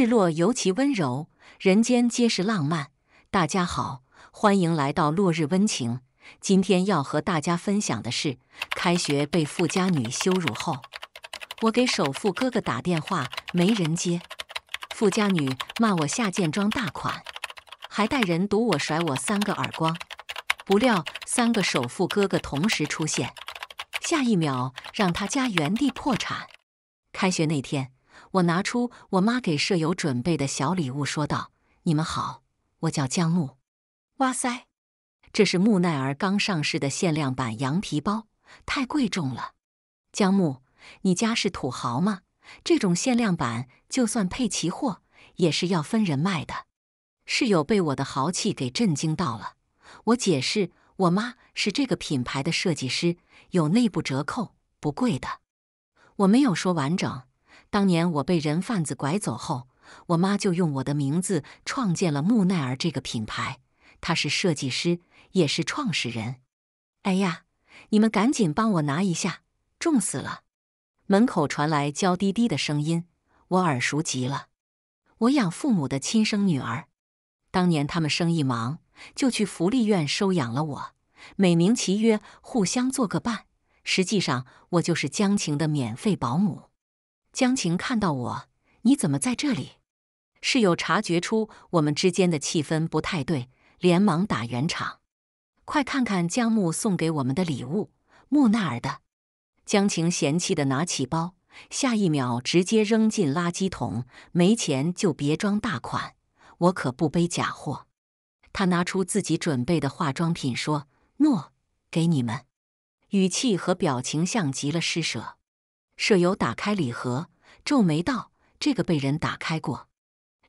日落尤其温柔，人间皆是浪漫。大家好，欢迎来到落日温情。今天要和大家分享的是：开学被富家女羞辱后，我给首富哥哥打电话没人接，富家女骂我下贱装大款，还带人堵我甩我三个耳光。不料三个首富哥哥同时出现，下一秒让他家原地破产。开学那天。我拿出我妈给舍友准备的小礼物，说道：“你们好，我叫江木。哇塞，这是木奈儿刚上市的限量版羊皮包，太贵重了。江木，你家是土豪吗？这种限量版就算配齐货，也是要分人卖的。”室友被我的豪气给震惊到了。我解释：“我妈是这个品牌的设计师，有内部折扣，不贵的。”我没有说完整。当年我被人贩子拐走后，我妈就用我的名字创建了木奈儿这个品牌。她是设计师，也是创始人。哎呀，你们赶紧帮我拿一下，重死了！门口传来娇滴滴的声音，我耳熟极了。我养父母的亲生女儿，当年他们生意忙，就去福利院收养了我，美名其曰互相做个伴。实际上，我就是江晴的免费保姆。江晴看到我，你怎么在这里？室友察觉出我们之间的气氛不太对，连忙打圆场：“快看看江木送给我们的礼物，木纳尔的。”江晴嫌弃的拿起包，下一秒直接扔进垃圾桶：“没钱就别装大款，我可不背假货。”他拿出自己准备的化妆品说：“诺，给你们。”语气和表情像极了施舍。舍友打开礼盒，皱眉道：“这个被人打开过。”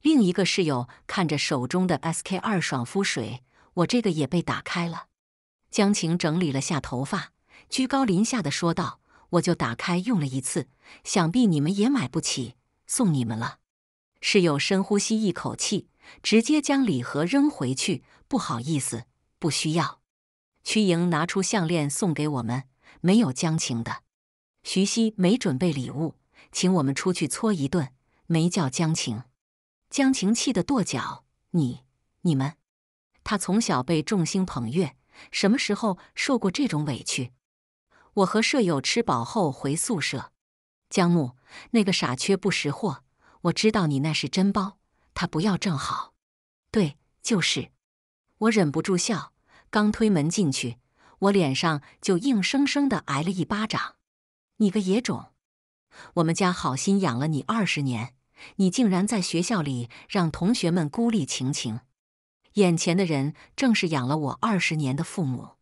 另一个室友看着手中的 SK 二爽肤水，我这个也被打开了。江晴整理了下头发，居高临下的说道：“我就打开用了一次，想必你们也买不起，送你们了。”室友深呼吸一口气，直接将礼盒扔回去：“不好意思，不需要。”曲莹拿出项链送给我们，没有江晴的。徐熙没准备礼物，请我们出去搓一顿，没叫江晴。江晴气得跺脚：“你、你们！他从小被众星捧月，什么时候受过这种委屈？”我和舍友吃饱后回宿舍。江木那个傻缺不识货，我知道你那是真包，他不要正好。对，就是。我忍不住笑，刚推门进去，我脸上就硬生生的挨了一巴掌。你个野种！我们家好心养了你二十年，你竟然在学校里让同学们孤立晴晴。眼前的人正是养了我二十年的父母。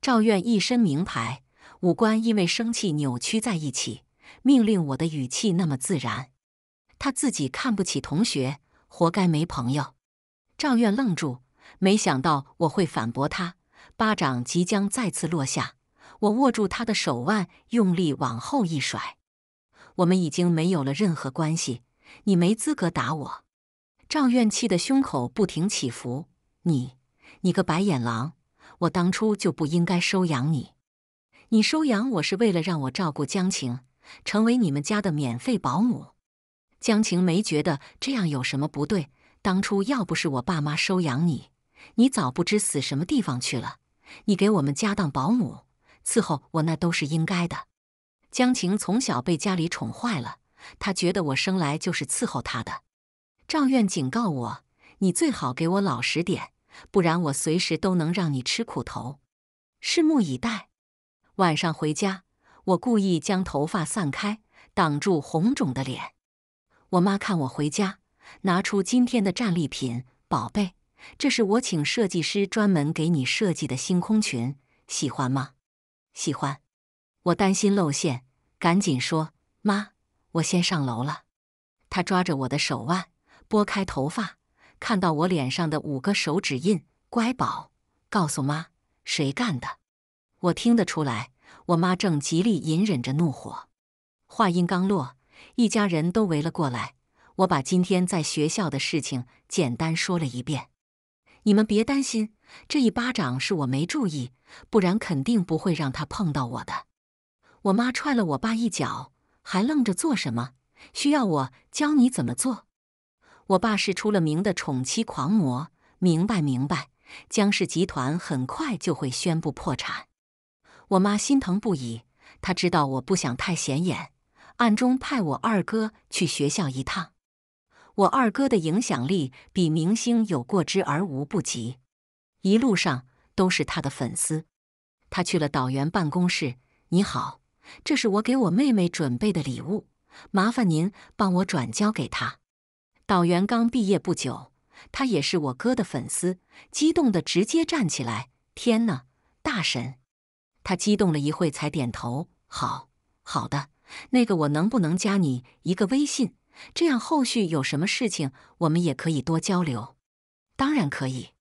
赵院一身名牌，五官因为生气扭曲在一起，命令我的语气那么自然。他自己看不起同学，活该没朋友。赵院愣住，没想到我会反驳他，巴掌即将再次落下。我握住他的手腕，用力往后一甩。我们已经没有了任何关系，你没资格打我。赵院气得胸口不停起伏。你，你个白眼狼！我当初就不应该收养你。你收养我是为了让我照顾江晴，成为你们家的免费保姆。江晴没觉得这样有什么不对。当初要不是我爸妈收养你，你早不知死什么地方去了。你给我们家当保姆。伺候我那都是应该的。江晴从小被家里宠坏了，她觉得我生来就是伺候她的。赵院警告我：“你最好给我老实点，不然我随时都能让你吃苦头。”拭目以待。晚上回家，我故意将头发散开，挡住红肿的脸。我妈看我回家，拿出今天的战利品：“宝贝，这是我请设计师专门给你设计的星空裙，喜欢吗？”喜欢，我担心露馅，赶紧说：“妈，我先上楼了。”他抓着我的手腕，拨开头发，看到我脸上的五个手指印。乖宝，告诉妈谁干的。我听得出来，我妈正极力隐忍着怒火。话音刚落，一家人都围了过来。我把今天在学校的事情简单说了一遍，你们别担心。这一巴掌是我没注意，不然肯定不会让他碰到我的。我妈踹了我爸一脚，还愣着做什么？需要我教你怎么做？我爸是出了名的宠妻狂魔。明白，明白。江氏集团很快就会宣布破产。我妈心疼不已，她知道我不想太显眼，暗中派我二哥去学校一趟。我二哥的影响力比明星有过之而无不及。一路上都是他的粉丝，他去了导员办公室。你好，这是我给我妹妹准备的礼物，麻烦您帮我转交给她。导员刚毕业不久，他也是我哥的粉丝，激动的直接站起来。天呐，大神！他激动了一会才点头。好好的，那个我能不能加你一个微信？这样后续有什么事情，我们也可以多交流。当然可以。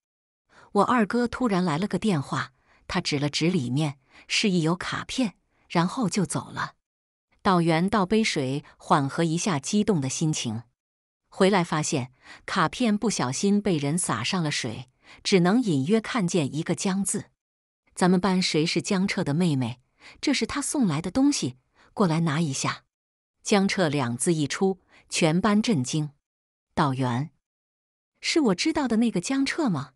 我二哥突然来了个电话，他指了指里面，示意有卡片，然后就走了。导员倒杯水，缓和一下激动的心情。回来发现卡片不小心被人洒上了水，只能隐约看见一个“江”字。咱们班谁是江澈的妹妹？这是他送来的东西，过来拿一下。“江澈”两字一出，全班震惊。导员，是我知道的那个江澈吗？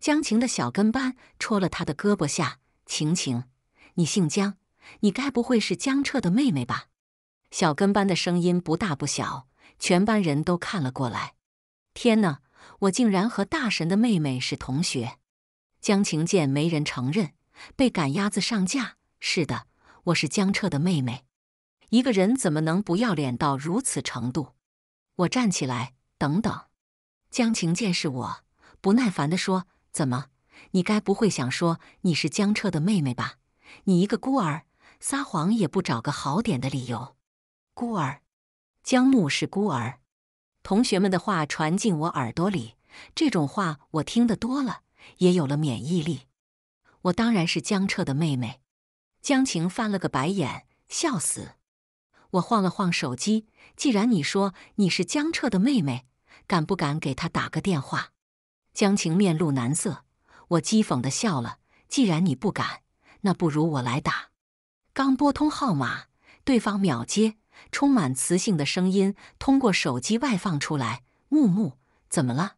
江晴的小跟班戳了他的胳膊下：“晴晴，你姓江，你该不会是江澈的妹妹吧？”小跟班的声音不大不小，全班人都看了过来。天哪，我竟然和大神的妹妹是同学！江晴见没人承认，被赶鸭子上架。是的，我是江澈的妹妹。一个人怎么能不要脸到如此程度？我站起来，等等。江晴见是我，不耐烦的说。怎么？你该不会想说你是江澈的妹妹吧？你一个孤儿，撒谎也不找个好点的理由。孤儿，江木是孤儿。同学们的话传进我耳朵里，这种话我听得多了，也有了免疫力。我当然是江澈的妹妹。江晴翻了个白眼，笑死。我晃了晃手机，既然你说你是江澈的妹妹，敢不敢给他打个电话？江晴面露难色，我讥讽的笑了。既然你不敢，那不如我来打。刚拨通号码，对方秒接，充满磁性的声音通过手机外放出来：“木木，怎么了？”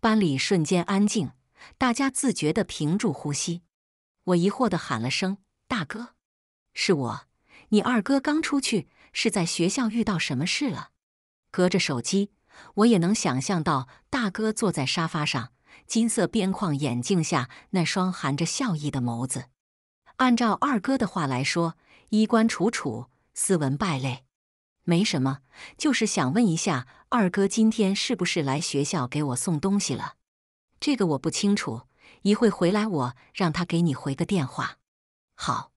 班里瞬间安静，大家自觉的屏住呼吸。我疑惑的喊了声：“大哥，是我，你二哥刚出去，是在学校遇到什么事了？”隔着手机。我也能想象到大哥坐在沙发上，金色边框眼镜下那双含着笑意的眸子。按照二哥的话来说，衣冠楚楚，斯文败类，没什么，就是想问一下二哥今天是不是来学校给我送东西了？这个我不清楚，一会回来我让他给你回个电话。好，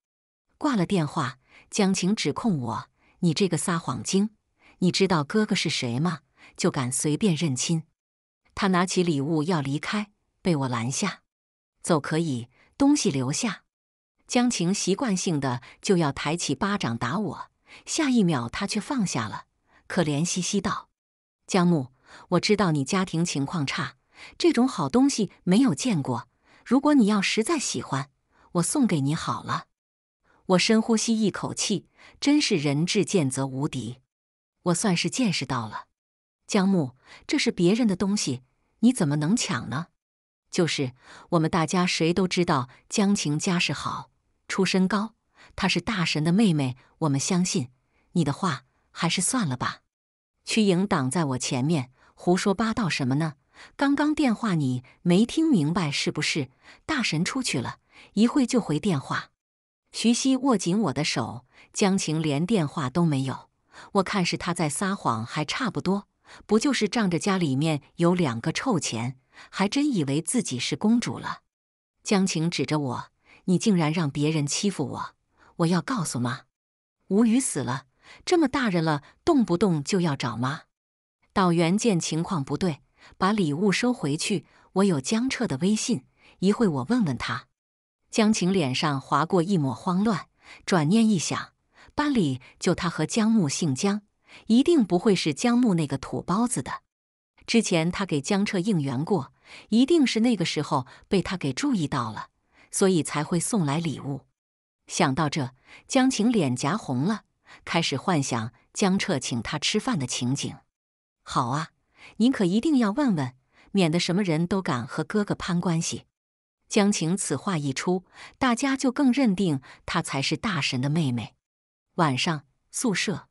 挂了电话，江晴指控我：“你这个撒谎精，你知道哥哥是谁吗？”就敢随便认亲！他拿起礼物要离开，被我拦下。走可以，东西留下。江晴习惯性的就要抬起巴掌打我，下一秒他却放下了，可怜兮兮道：“江木，我知道你家庭情况差，这种好东西没有见过。如果你要实在喜欢，我送给你好了。”我深呼吸一口气，真是人至贱则无敌，我算是见识到了。江木，这是别人的东西，你怎么能抢呢？就是我们大家谁都知道江晴家世好，出身高，她是大神的妹妹，我们相信你的话，还是算了吧。曲颖挡在我前面，胡说八道什么呢？刚刚电话你没听明白是不是？大神出去了一会就回电话。徐熙握紧我的手，江晴连电话都没有，我看是他在撒谎，还差不多。不就是仗着家里面有两个臭钱，还真以为自己是公主了？江晴指着我：“你竟然让别人欺负我！我要告诉妈！”无语死了，这么大人了，动不动就要找妈。导员见情况不对，把礼物收回去。我有江澈的微信，一会我问问他。江晴脸上划过一抹慌乱，转念一想，班里就他和江木姓江。一定不会是江木那个土包子的。之前他给江澈应援过，一定是那个时候被他给注意到了，所以才会送来礼物。想到这，江晴脸颊红了，开始幻想江澈请她吃饭的情景。好啊，您可一定要问问，免得什么人都敢和哥哥攀关系。江晴此话一出，大家就更认定她才是大神的妹妹。晚上，宿舍。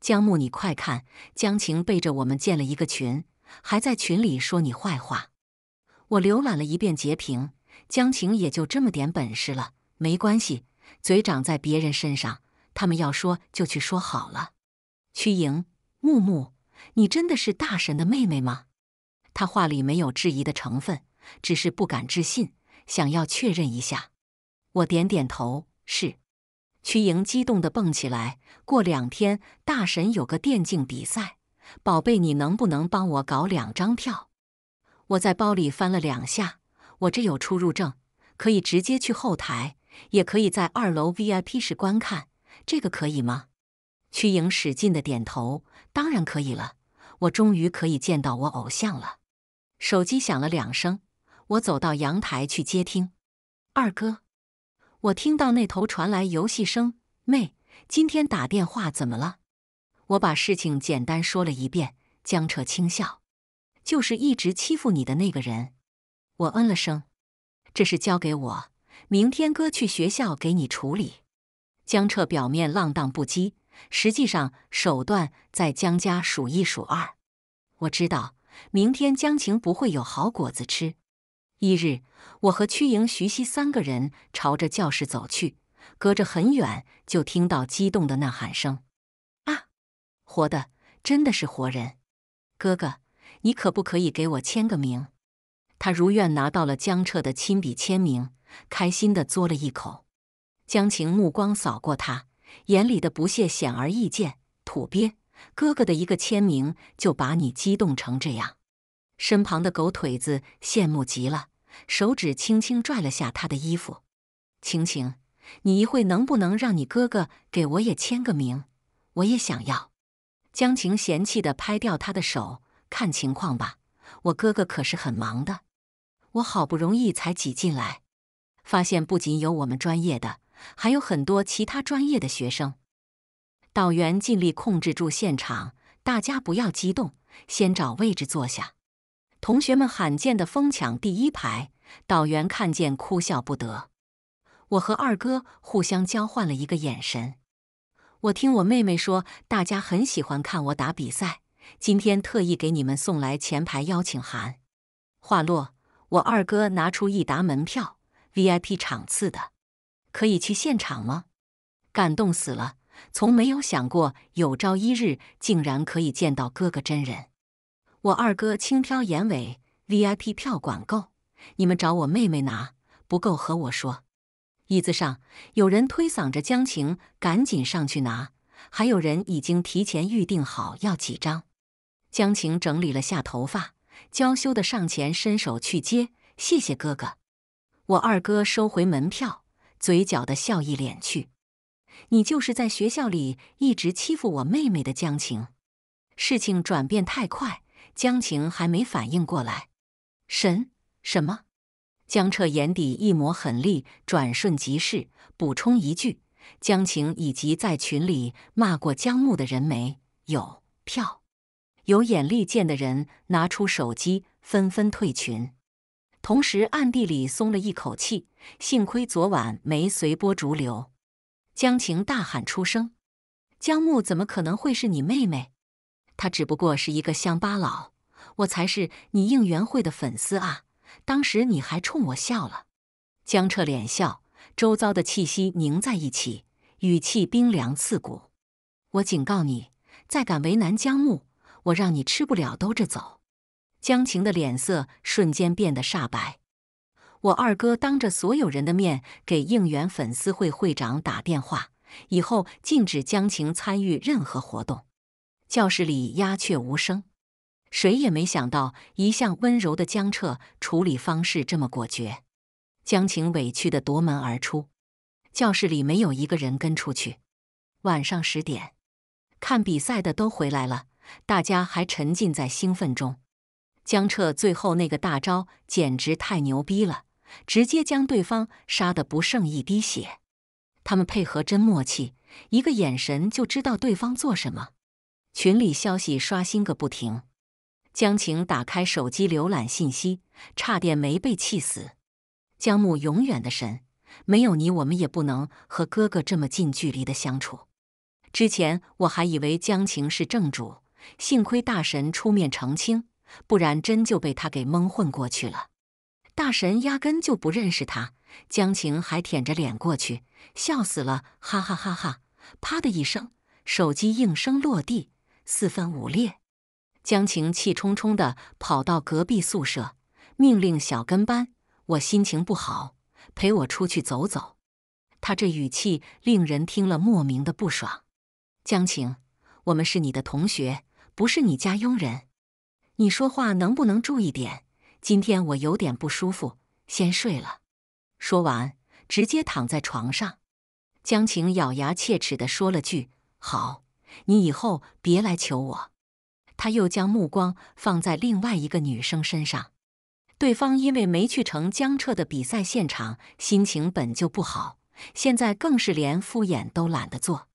江木，你快看，江晴背着我们建了一个群，还在群里说你坏话。我浏览了一遍截屏，江晴也就这么点本事了。没关系，嘴长在别人身上，他们要说就去说好了。曲莹，木木，你真的是大神的妹妹吗？他话里没有质疑的成分，只是不敢置信，想要确认一下。我点点头，是。曲莹激动的蹦起来，过两天大神有个电竞比赛，宝贝你能不能帮我搞两张票？我在包里翻了两下，我这有出入证，可以直接去后台，也可以在二楼 VIP 室观看，这个可以吗？曲莹使劲的点头，当然可以了，我终于可以见到我偶像了。手机响了两声，我走到阳台去接听，二哥。我听到那头传来游戏声，妹，今天打电话怎么了？我把事情简单说了一遍。江澈轻笑：“就是一直欺负你的那个人。”我嗯了声。这事交给我，明天哥去学校给你处理。江澈表面浪荡不羁，实际上手段在江家数一数二。我知道，明天江晴不会有好果子吃。一日，我和曲莹、徐熙三个人朝着教室走去，隔着很远就听到激动的呐喊声：“啊，活的，真的是活人！哥哥，你可不可以给我签个名？”他如愿拿到了江澈的亲笔签名，开心的嘬了一口。江晴目光扫过他，眼里的不屑显而易见：“土鳖，哥哥的一个签名就把你激动成这样。”身旁的狗腿子羡慕极了，手指轻轻拽了下他的衣服：“晴晴，你一会能不能让你哥哥给我也签个名？我也想要。”江晴嫌弃的拍掉他的手：“看情况吧，我哥哥可是很忙的。我好不容易才挤进来，发现不仅有我们专业的，还有很多其他专业的学生。导员尽力控制住现场，大家不要激动，先找位置坐下。”同学们罕见的疯抢第一排，导员看见哭笑不得。我和二哥互相交换了一个眼神。我听我妹妹说，大家很喜欢看我打比赛，今天特意给你们送来前排邀请函。话落，我二哥拿出一沓门票，VIP 场次的，可以去现场吗？感动死了，从没有想过有朝一日竟然可以见到哥哥真人。我二哥轻挑眼尾，VIP 票管够，你们找我妹妹拿，不够和我说。椅子上有人推搡着江晴，赶紧上去拿。还有人已经提前预定好要几张。江晴整理了下头发，娇羞的上前伸手去接，谢谢哥哥。我二哥收回门票，嘴角的笑意敛去。你就是在学校里一直欺负我妹妹的江晴，事情转变太快。江晴还没反应过来，神什么？江澈眼底一抹狠厉，转瞬即逝。补充一句：江晴以及在群里骂过江木的人，没有票。有眼力见的人拿出手机，纷纷退群。同时暗地里松了一口气，幸亏昨晚没随波逐流。江晴大喊出声：“江木怎么可能会是你妹妹？”他只不过是一个乡巴佬，我才是你应援会的粉丝啊！当时你还冲我笑了。江澈脸笑，周遭的气息凝在一起，语气冰凉刺骨。我警告你，再敢为难江木，我让你吃不了兜着走。江晴的脸色瞬间变得煞白。我二哥当着所有人的面给应援粉丝会会长打电话，以后禁止江晴参与任何活动。教室里鸦雀无声，谁也没想到一向温柔的江澈处理方式这么果决。江晴委屈的夺门而出，教室里没有一个人跟出去。晚上十点，看比赛的都回来了，大家还沉浸在兴奋中。江澈最后那个大招简直太牛逼了，直接将对方杀得不剩一滴血。他们配合真默契，一个眼神就知道对方做什么。群里消息刷新个不停，江晴打开手机浏览信息，差点没被气死。江木永远的神，没有你我们也不能和哥哥这么近距离的相处。之前我还以为江晴是正主，幸亏大神出面澄清，不然真就被他给蒙混过去了。大神压根就不认识他，江晴还舔着脸过去，笑死了，哈哈哈哈！啪的一声，手机应声落地。四分五裂，江晴气冲冲的跑到隔壁宿舍，命令小跟班：“我心情不好，陪我出去走走。”他这语气令人听了莫名的不爽。江晴，我们是你的同学，不是你家佣人，你说话能不能注意点？今天我有点不舒服，先睡了。说完，直接躺在床上。江晴咬牙切齿的说了句：“好。”你以后别来求我。他又将目光放在另外一个女生身上，对方因为没去成江澈的比赛现场，心情本就不好，现在更是连敷衍都懒得做。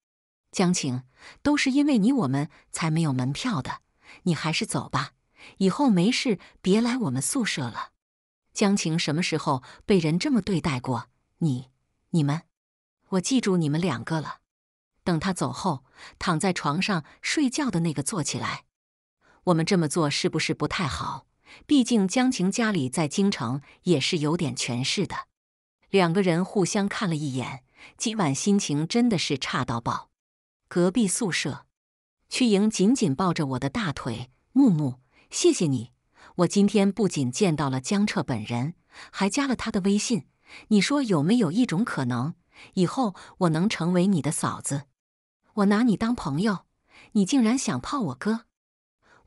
江晴，都是因为你我们才没有门票的，你还是走吧。以后没事别来我们宿舍了。江晴什么时候被人这么对待过？你、你们，我记住你们两个了。等他走后，躺在床上睡觉的那个坐起来。我们这么做是不是不太好？毕竟江晴家里在京城也是有点权势的。两个人互相看了一眼，今晚心情真的是差到爆。隔壁宿舍，曲莹紧紧抱着我的大腿，木木，谢谢你。我今天不仅见到了江澈本人，还加了他的微信。你说有没有一种可能，以后我能成为你的嫂子？我拿你当朋友，你竟然想泡我哥！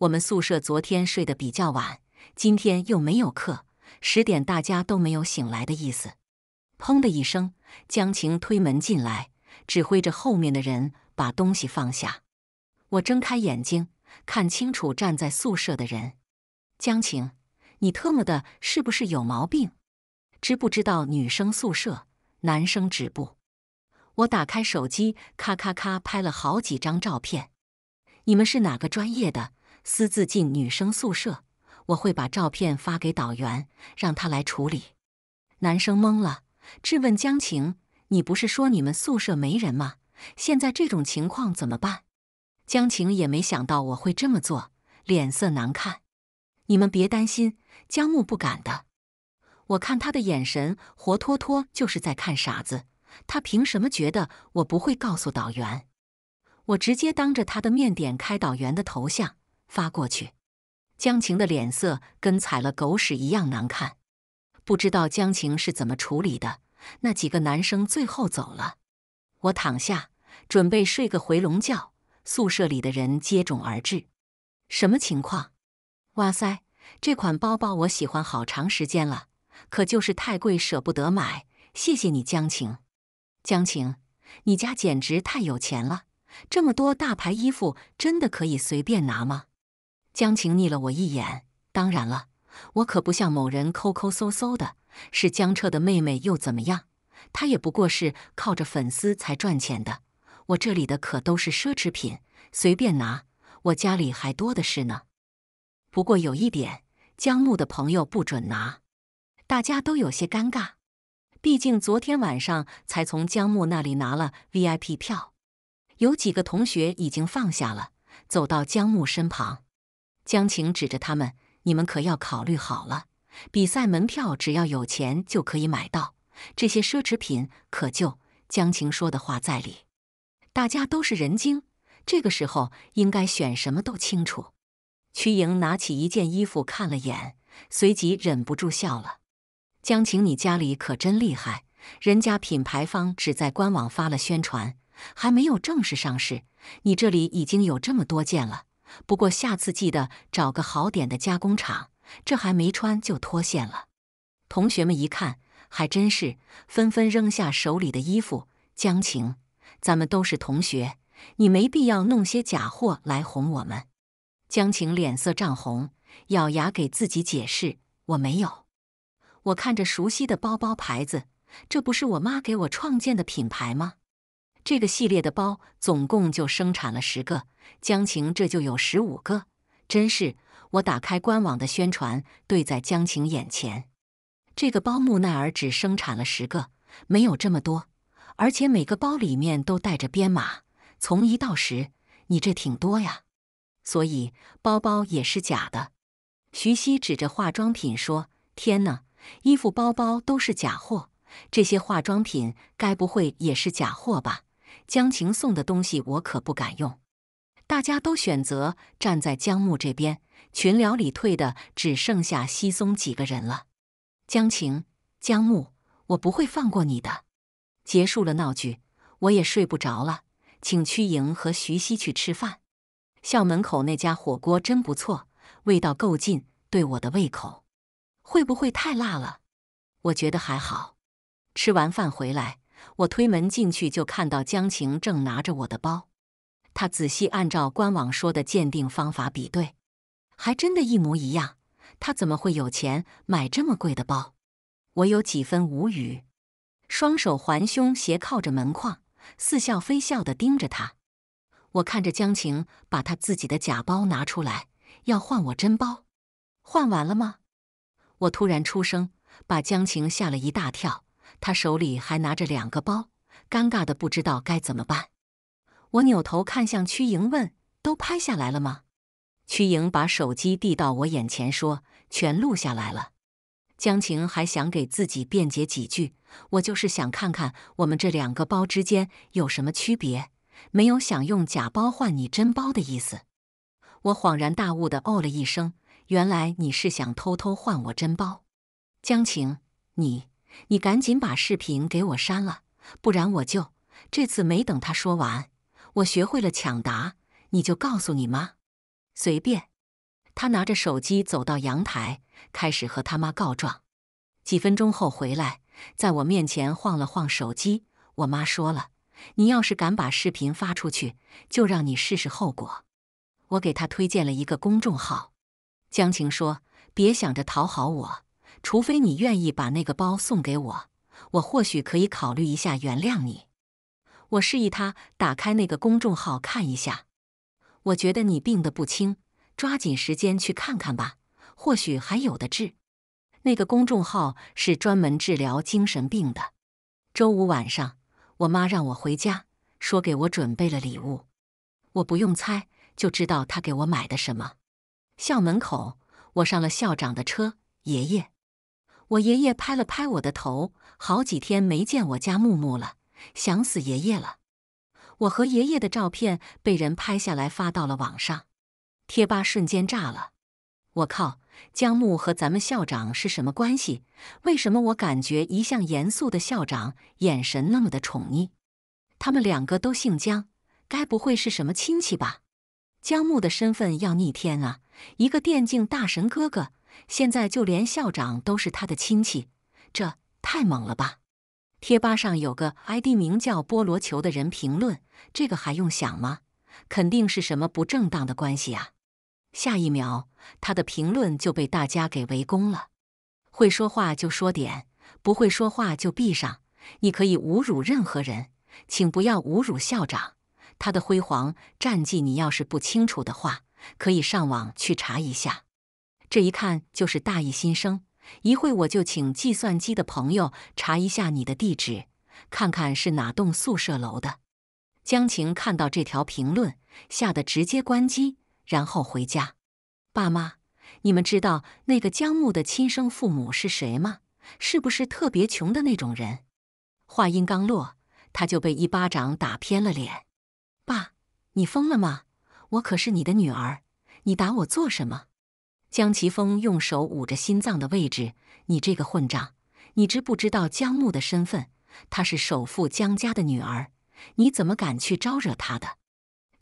我们宿舍昨天睡得比较晚，今天又没有课，十点大家都没有醒来的意思。砰的一声，江晴推门进来，指挥着后面的人把东西放下。我睁开眼睛，看清楚站在宿舍的人，江晴，你特么的是不是有毛病？知不知道女生宿舍，男生止步！我打开手机，咔咔咔拍了好几张照片。你们是哪个专业的？私自进女生宿舍，我会把照片发给导员，让他来处理。男生懵了，质问江晴：“你不是说你们宿舍没人吗？现在这种情况怎么办？”江晴也没想到我会这么做，脸色难看。你们别担心，江木不敢的。我看他的眼神，活脱脱就是在看傻子。他凭什么觉得我不会告诉导员？我直接当着他的面点开导员的头像发过去。江晴的脸色跟踩了狗屎一样难看。不知道江晴是怎么处理的。那几个男生最后走了。我躺下准备睡个回笼觉。宿舍里的人接踵而至。什么情况？哇塞！这款包包我喜欢好长时间了，可就是太贵舍不得买。谢谢你，江晴。江晴，你家简直太有钱了！这么多大牌衣服，真的可以随便拿吗？江晴睨了我一眼：“当然了，我可不像某人抠抠搜搜的。是江澈的妹妹又怎么样？他也不过是靠着粉丝才赚钱的。我这里的可都是奢侈品，随便拿，我家里还多的是呢。不过有一点，江怒的朋友不准拿。”大家都有些尴尬。毕竟昨天晚上才从江木那里拿了 VIP 票，有几个同学已经放下了，走到江木身旁。江晴指着他们：“你们可要考虑好了，比赛门票只要有钱就可以买到，这些奢侈品可就……”江晴说的话在理，大家都是人精，这个时候应该选什么都清楚。曲莹拿起一件衣服看了眼，随即忍不住笑了。江晴，你家里可真厉害！人家品牌方只在官网发了宣传，还没有正式上市，你这里已经有这么多件了。不过下次记得找个好点的加工厂，这还没穿就脱线了。同学们一看，还真是，纷纷扔下手里的衣服。江晴，咱们都是同学，你没必要弄些假货来哄我们。江晴脸色涨红，咬牙给自己解释：“我没有。”我看着熟悉的包包牌子，这不是我妈给我创建的品牌吗？这个系列的包总共就生产了十个，江晴这就有十五个，真是！我打开官网的宣传，对在江晴眼前，这个包木奈尔只生产了十个，没有这么多，而且每个包里面都带着编码，从一到十，你这挺多呀，所以包包也是假的。徐熙指着化妆品说：“天哪！”衣服、包包都是假货，这些化妆品该不会也是假货吧？江晴送的东西我可不敢用。大家都选择站在江木这边，群聊里退的只剩下西松几个人了。江晴、江木，我不会放过你的！结束了闹剧，我也睡不着了，请屈莹和徐熙去吃饭。校门口那家火锅真不错，味道够劲，对我的胃口。会不会太辣了？我觉得还好。吃完饭回来，我推门进去就看到江晴正拿着我的包，她仔细按照官网说的鉴定方法比对，还真的一模一样。她怎么会有钱买这么贵的包？我有几分无语，双手环胸斜靠着门框，似笑非笑地盯着她。我看着江晴把她自己的假包拿出来，要换我真包，换完了吗？我突然出声，把江晴吓了一大跳。她手里还拿着两个包，尴尬的不知道该怎么办。我扭头看向曲莹，问：“都拍下来了吗？”曲莹把手机递到我眼前，说：“全录下来了。”江晴还想给自己辩解几句，我就是想看看我们这两个包之间有什么区别，没有想用假包换你真包的意思。我恍然大悟的哦了一声。原来你是想偷偷换我真包，江晴，你你赶紧把视频给我删了，不然我就这次没等他说完，我学会了抢答，你就告诉你妈，随便。他拿着手机走到阳台，开始和他妈告状。几分钟后回来，在我面前晃了晃手机。我妈说了，你要是敢把视频发出去，就让你试试后果。我给他推荐了一个公众号。江晴说：“别想着讨好我，除非你愿意把那个包送给我，我或许可以考虑一下原谅你。”我示意他打开那个公众号看一下。我觉得你病得不轻，抓紧时间去看看吧，或许还有的治。那个公众号是专门治疗精神病的。周五晚上，我妈让我回家，说给我准备了礼物。我不用猜就知道她给我买的什么。校门口，我上了校长的车。爷爷，我爷爷拍了拍我的头。好几天没见我家木木了，想死爷爷了。我和爷爷的照片被人拍下来发到了网上，贴吧瞬间炸了。我靠，江木和咱们校长是什么关系？为什么我感觉一向严肃的校长眼神那么的宠溺？他们两个都姓江，该不会是什么亲戚吧？江木的身份要逆天啊！一个电竞大神哥哥，现在就连校长都是他的亲戚，这太猛了吧！贴吧上有个 ID 名叫“菠萝球”的人评论：“这个还用想吗？肯定是什么不正当的关系啊！”下一秒，他的评论就被大家给围攻了。会说话就说点，不会说话就闭上。你可以侮辱任何人，请不要侮辱校长。他的辉煌战绩，你要是不清楚的话，可以上网去查一下。这一看就是大一新生，一会我就请计算机的朋友查一下你的地址，看看是哪栋宿舍楼的。江晴看到这条评论，吓得直接关机，然后回家。爸妈，你们知道那个江木的亲生父母是谁吗？是不是特别穷的那种人？话音刚落，他就被一巴掌打偏了脸。爸，你疯了吗？我可是你的女儿，你打我做什么？江奇峰用手捂着心脏的位置，你这个混账，你知不知道江木的身份？她是首富江家的女儿，你怎么敢去招惹她的？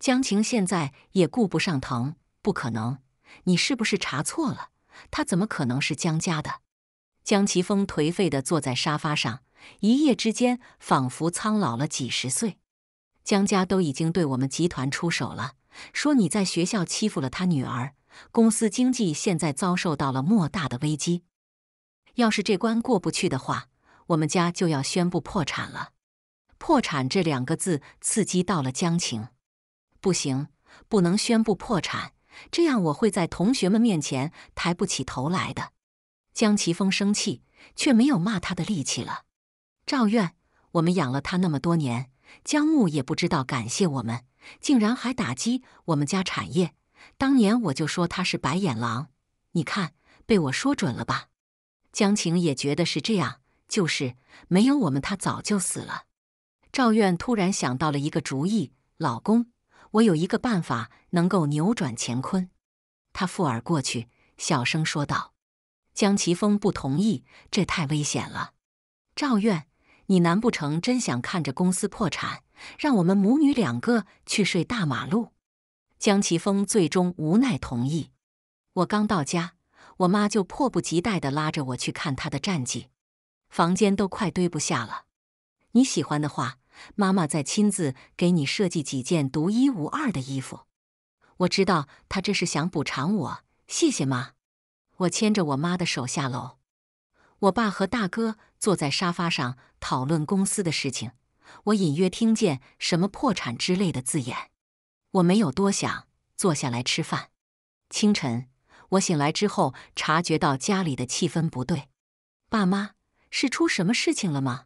江晴现在也顾不上疼，不可能，你是不是查错了？她怎么可能是江家的？江奇峰颓废的坐在沙发上，一夜之间仿佛苍老了几十岁。江家都已经对我们集团出手了，说你在学校欺负了他女儿，公司经济现在遭受到了莫大的危机。要是这关过不去的话，我们家就要宣布破产了。破产这两个字刺激到了江晴，不行，不能宣布破产，这样我会在同学们面前抬不起头来的。江奇峰生气，却没有骂他的力气了。赵院，我们养了他那么多年。江木也不知道感谢我们，竟然还打击我们家产业。当年我就说他是白眼狼，你看被我说准了吧？江晴也觉得是这样，就是没有我们，他早就死了。赵院突然想到了一个主意，老公，我有一个办法能够扭转乾坤。他附耳过去，小声说道：“江奇峰不同意，这太危险了。”赵院。你难不成真想看着公司破产，让我们母女两个去睡大马路？江奇峰最终无奈同意。我刚到家，我妈就迫不及待地拉着我去看她的战绩，房间都快堆不下了。你喜欢的话，妈妈再亲自给你设计几件独一无二的衣服。我知道她这是想补偿我，谢谢妈。我牵着我妈的手下楼。我爸和大哥坐在沙发上讨论公司的事情，我隐约听见什么破产之类的字眼，我没有多想，坐下来吃饭。清晨，我醒来之后，察觉到家里的气氛不对，爸妈是出什么事情了吗？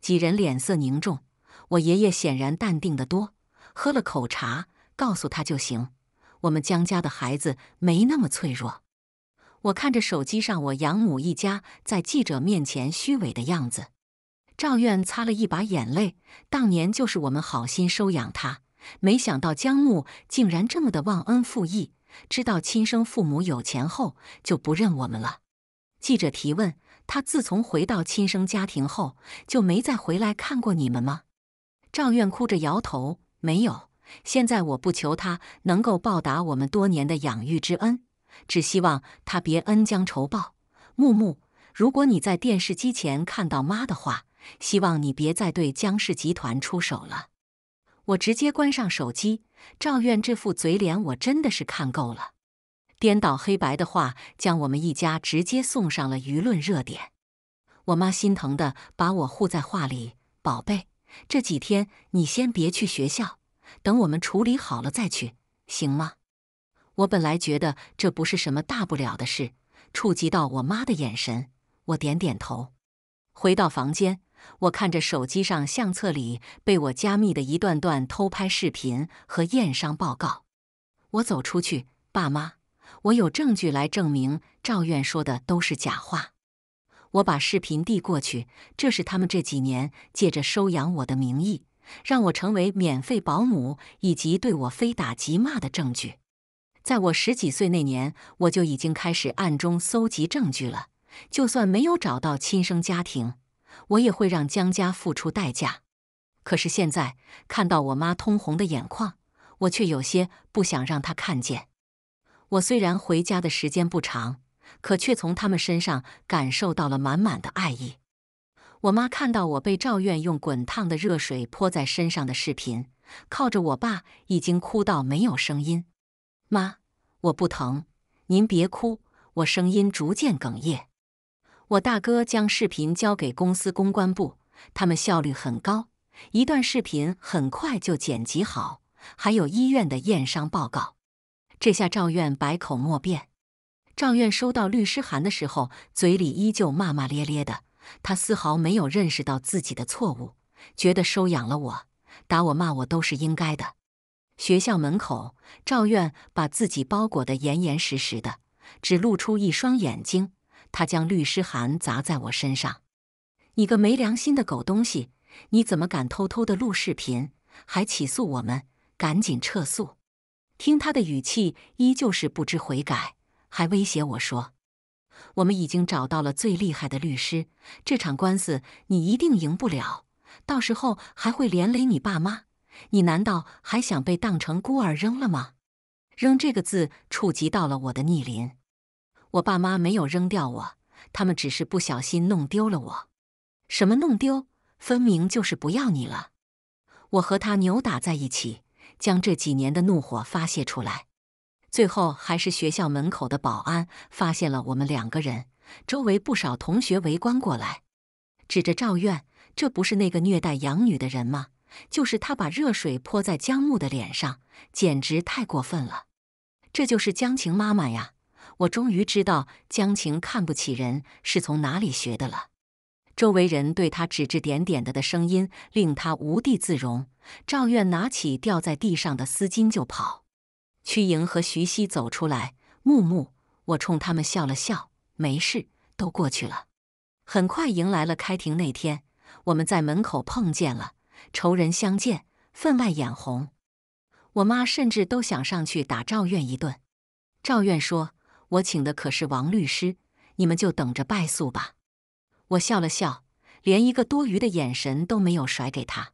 几人脸色凝重，我爷爷显然淡定的多，喝了口茶，告诉他就行，我们江家的孩子没那么脆弱。我看着手机上我养母一家在记者面前虚伪的样子，赵院擦了一把眼泪。当年就是我们好心收养他，没想到江木竟然这么的忘恩负义。知道亲生父母有钱后就不认我们了。记者提问：他自从回到亲生家庭后就没再回来看过你们吗？赵院哭着摇头：没有。现在我不求他能够报答我们多年的养育之恩。只希望他别恩将仇报。木木，如果你在电视机前看到妈的话，希望你别再对江氏集团出手了。我直接关上手机。赵院这副嘴脸，我真的是看够了。颠倒黑白的话，将我们一家直接送上了舆论热点。我妈心疼的把我护在话里，宝贝，这几天你先别去学校，等我们处理好了再去，行吗？我本来觉得这不是什么大不了的事，触及到我妈的眼神，我点点头。回到房间，我看着手机上相册里被我加密的一段段偷拍视频和验伤报告。我走出去，爸妈，我有证据来证明赵院说的都是假话。我把视频递过去，这是他们这几年借着收养我的名义，让我成为免费保姆以及对我非打即骂的证据。在我十几岁那年，我就已经开始暗中搜集证据了。就算没有找到亲生家庭，我也会让江家付出代价。可是现在看到我妈通红的眼眶，我却有些不想让她看见。我虽然回家的时间不长，可却从他们身上感受到了满满的爱意。我妈看到我被赵院用滚烫的热水泼在身上的视频，靠着我爸已经哭到没有声音。妈，我不疼，您别哭。我声音逐渐哽咽。我大哥将视频交给公司公关部，他们效率很高，一段视频很快就剪辑好，还有医院的验伤报告。这下赵院百口莫辩。赵院收到律师函的时候，嘴里依旧骂骂咧咧的，他丝毫没有认识到自己的错误，觉得收养了我，打我骂我都是应该的。学校门口，赵院把自己包裹得严严实实的，只露出一双眼睛。他将律师函砸在我身上：“你个没良心的狗东西，你怎么敢偷偷的录视频，还起诉我们？赶紧撤诉！”听他的语气，依旧是不知悔改，还威胁我说：“我们已经找到了最厉害的律师，这场官司你一定赢不了，到时候还会连累你爸妈。”你难道还想被当成孤儿扔了吗？扔这个字触及到了我的逆鳞。我爸妈没有扔掉我，他们只是不小心弄丢了我。什么弄丢？分明就是不要你了！我和他扭打在一起，将这几年的怒火发泄出来。最后还是学校门口的保安发现了我们两个人，周围不少同学围观过来，指着赵院：“这不是那个虐待养女的人吗？”就是他把热水泼在江木的脸上，简直太过分了！这就是江晴妈妈呀，我终于知道江晴看不起人是从哪里学的了。周围人对他指指点点的的声音令他无地自容。赵院拿起掉在地上的丝巾就跑。曲莹和徐熙走出来，木木，我冲他们笑了笑，没事，都过去了。很快迎来了开庭那天，我们在门口碰见了。仇人相见，分外眼红。我妈甚至都想上去打赵院一顿。赵院说：“我请的可是王律师，你们就等着败诉吧。”我笑了笑，连一个多余的眼神都没有甩给他。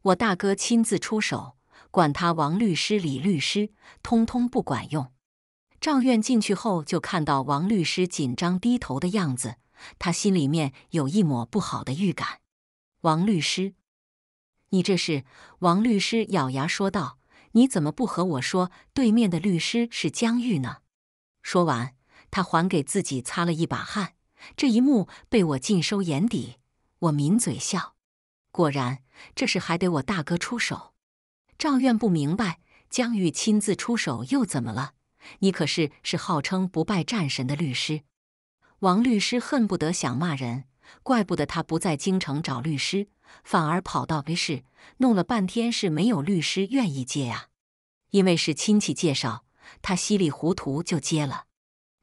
我大哥亲自出手，管他王律师、李律师，通通不管用。赵院进去后，就看到王律师紧张低头的样子，他心里面有一抹不好的预感。王律师。你这是王律师咬牙说道：“你怎么不和我说对面的律师是江玉呢？”说完，他还给自己擦了一把汗。这一幕被我尽收眼底，我抿嘴笑。果然，这事还得我大哥出手。赵院不明白，江玉亲自出手又怎么了？你可是是号称不败战神的律师。王律师恨不得想骂人，怪不得他不在京城找律师。反而跑到 A 市，弄了半天是没有律师愿意接呀。因为是亲戚介绍，他稀里糊涂就接了。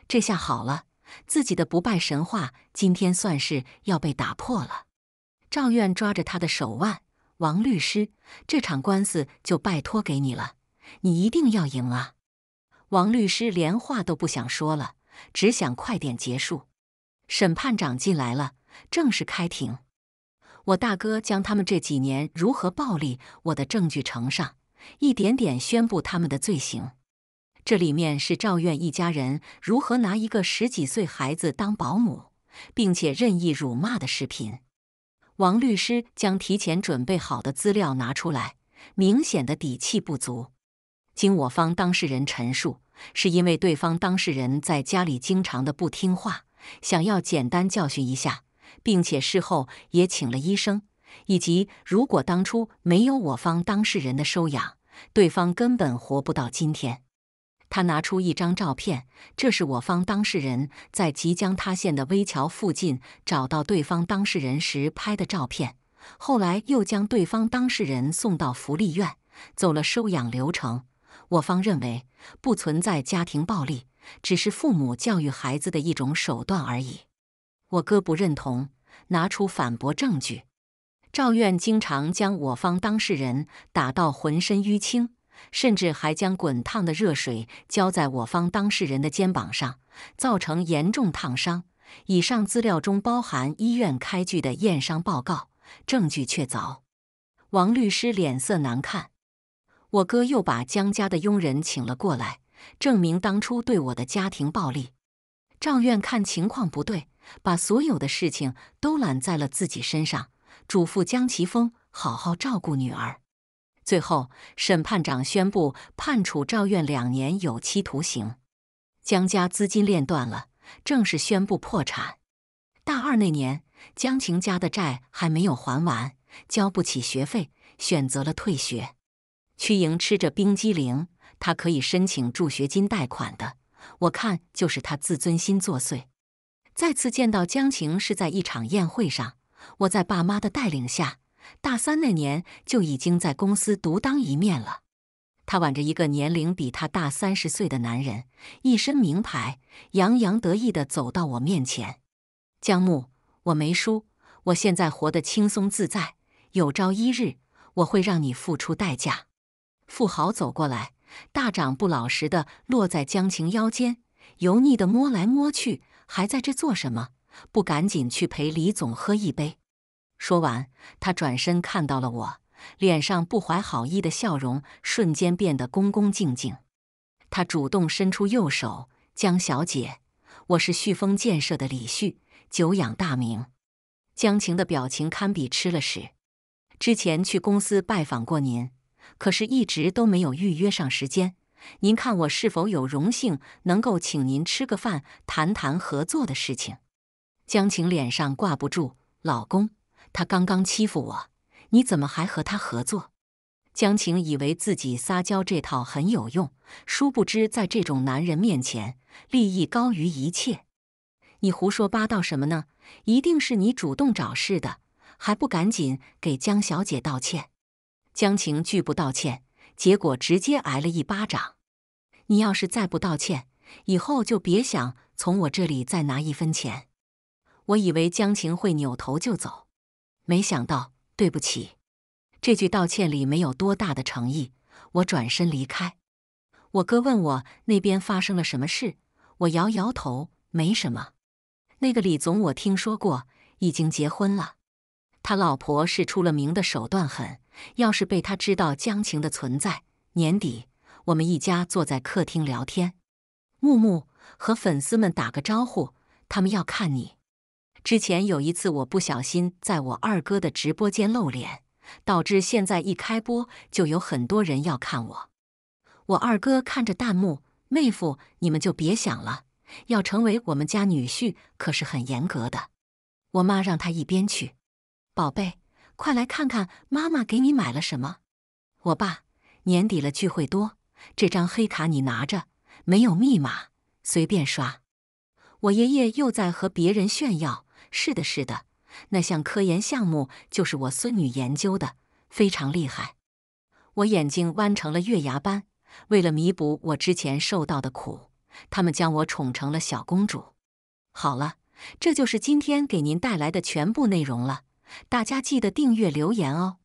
这下好了，自己的不败神话今天算是要被打破了。赵院抓着他的手腕：“王律师，这场官司就拜托给你了，你一定要赢啊！”王律师连话都不想说了，只想快点结束。审判长进来了，正式开庭。我大哥将他们这几年如何暴力我的证据呈上，一点点宣布他们的罪行。这里面是赵院一家人如何拿一个十几岁孩子当保姆，并且任意辱骂的视频。王律师将提前准备好的资料拿出来，明显的底气不足。经我方当事人陈述，是因为对方当事人在家里经常的不听话，想要简单教训一下。并且事后也请了医生，以及如果当初没有我方当事人的收养，对方根本活不到今天。他拿出一张照片，这是我方当事人在即将塌陷的危桥附近找到对方当事人时拍的照片。后来又将对方当事人送到福利院，走了收养流程。我方认为不存在家庭暴力，只是父母教育孩子的一种手段而已。我哥不认同，拿出反驳证据。赵院经常将我方当事人打到浑身淤青，甚至还将滚烫的热水浇在我方当事人的肩膀上，造成严重烫伤。以上资料中包含医院开具的验伤报告，证据确凿。王律师脸色难看，我哥又把江家的佣人请了过来，证明当初对我的家庭暴力。赵院看情况不对。把所有的事情都揽在了自己身上，嘱咐江奇峰好好照顾女儿。最后，审判长宣布判处赵院两年有期徒刑。江家资金链断了，正式宣布破产。大二那年，江晴家的债还没有还完，交不起学费，选择了退学。曲莹吃着冰激凌，她可以申请助学金贷款的。我看就是她自尊心作祟。再次见到江晴是在一场宴会上，我在爸妈的带领下，大三那年就已经在公司独当一面了。他挽着一个年龄比他大三十岁的男人，一身名牌，洋洋得意的走到我面前。江木，我没输，我现在活得轻松自在，有朝一日我会让你付出代价。富豪走过来，大掌不老实的落在江晴腰间，油腻的摸来摸去。还在这做什么？不赶紧去陪李总喝一杯？说完，他转身看到了我，脸上不怀好意的笑容瞬间变得恭恭敬敬。他主动伸出右手：“江小姐，我是旭峰建设的李旭，久仰大名。”江晴的表情堪比吃了屎。之前去公司拜访过您，可是一直都没有预约上时间。您看我是否有荣幸能够请您吃个饭，谈谈合作的事情？江晴脸上挂不住，老公，他刚刚欺负我，你怎么还和他合作？江晴以为自己撒娇这套很有用，殊不知在这种男人面前，利益高于一切。你胡说八道什么呢？一定是你主动找事的，还不赶紧给江小姐道歉？江晴拒不道歉，结果直接挨了一巴掌。你要是再不道歉，以后就别想从我这里再拿一分钱。我以为江晴会扭头就走，没想到，对不起，这句道歉里没有多大的诚意。我转身离开。我哥问我那边发生了什么事，我摇摇头，没什么。那个李总我听说过，已经结婚了。他老婆是出了名的手段狠，要是被他知道江晴的存在，年底。我们一家坐在客厅聊天，木木和粉丝们打个招呼，他们要看你。之前有一次我不小心在我二哥的直播间露脸，导致现在一开播就有很多人要看我。我二哥看着弹幕，妹夫你们就别想了，要成为我们家女婿可是很严格的。我妈让他一边去，宝贝，快来看看妈妈给你买了什么。我爸年底了聚会多。这张黑卡你拿着，没有密码，随便刷。我爷爷又在和别人炫耀：“是的，是的，那项科研项目就是我孙女研究的，非常厉害。”我眼睛弯成了月牙般。为了弥补我之前受到的苦，他们将我宠成了小公主。好了，这就是今天给您带来的全部内容了。大家记得订阅、留言哦。